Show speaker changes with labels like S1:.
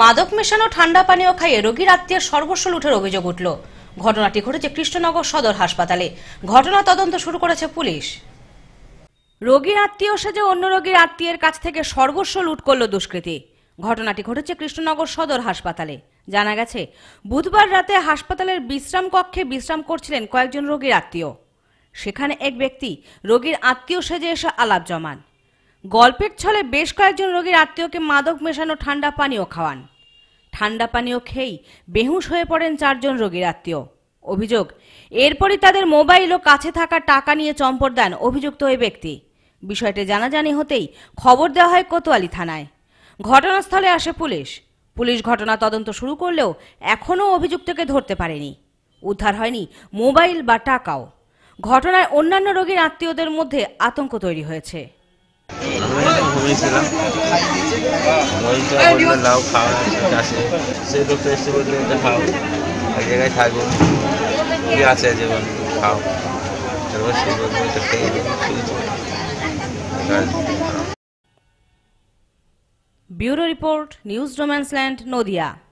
S1: মাদক মেশানো ঠান্ডা পানীয় খাইয়ে রোগীর আত্মীয় সর্বস্ব লুঠের অভিযোগ উঠল ঘটনাটি ঘটেছে কৃষ্ণনগর সদর হাসপাতালে ঘটনা তদন্ত শুরু করেছে পুলিশ রোগীর আত্মীয় সেজে অন্য রোগীর আত্মীয়ের কাছ থেকে সর্বস্ব লুট করল দুষ্কৃতী ঘটনাটি ঘটেছে কৃষ্ণনগর সদর হাসপাতালে জানা গেছে বুধবার রাতে হাসপাতালের বিশ্রাম কক্ষে বিশ্রাম করছিলেন কয়েকজন রোগীর আত্মীয় সেখানে এক ব্যক্তি রোগীর আত্মীয় সেজে এসে আলাপ জমান গল্পের ছলে বেশ কয়েকজন রোগীর আত্মীয়কে মাদক মেশানো ঠান্ডা পানীয় খাওয়ান ঠান্ডা পানীয় খেয়েই বেহুশ হয়ে পড়েন চারজন রোগীর আত্মীয় অভিযোগ এরপরই তাদের মোবাইল ও কাছে থাকা টাকা নিয়ে চম্পট দেন অভিযুক্ত ওই ব্যক্তি বিষয়টি জানাজানি হতেই খবর দেওয়া হয় কোতোয়ালি থানায় ঘটনাস্থলে আসে পুলিশ পুলিশ ঘটনা তদন্ত শুরু করলেও এখনও অভিযুক্তকে ধরতে পারেনি উদ্ধার হয়নি মোবাইল বা টাকাও ঘটনায় অন্যান্য রোগীর আত্মীয়দের মধ্যে আতঙ্ক তৈরি হয়েছে
S2: ঘুমিয়েছিলাম লাউ খাও আছে সেই লোকটা এসে খাও এক জায়গায় থাকো কি আছে জীবন খাও তারপর
S1: ব্যুরো রিপোর্ট নিউজ ডোম্যান্সল্যান্ড নদিয়া